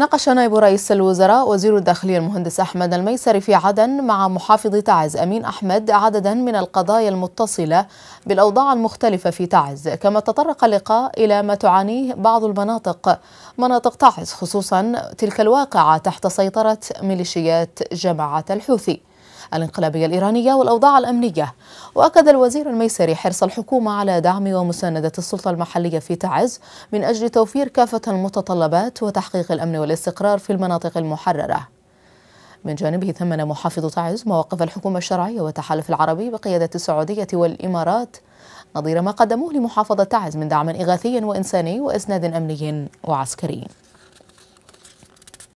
ناقش نائب رئيس الوزراء وزير الداخلية المهندس أحمد الميسري في عدن مع محافظ تعز أمين أحمد عددا من القضايا المتصلة بالأوضاع المختلفة في تعز كما تطرق اللقاء إلى ما تعانيه بعض المناطق مناطق تعز خصوصا تلك الواقعة تحت سيطرة ميليشيات جماعة الحوثي الانقلابية الإيرانية والأوضاع الأمنية وأكد الوزير الميسري حرص الحكومة على دعم ومساندة السلطة المحلية في تعز من أجل توفير كافة المتطلبات وتحقيق الأمن والاستقرار في المناطق المحررة من جانبه ثمن محافظ تعز مواقف الحكومة الشرعية والتحالف العربي بقيادة السعودية والإمارات نظير ما قدموه لمحافظة تعز من دعم إغاثي وإنساني وإسناد أمني وعسكري